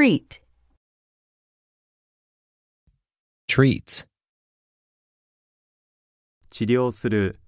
Treat. Treat. 治療する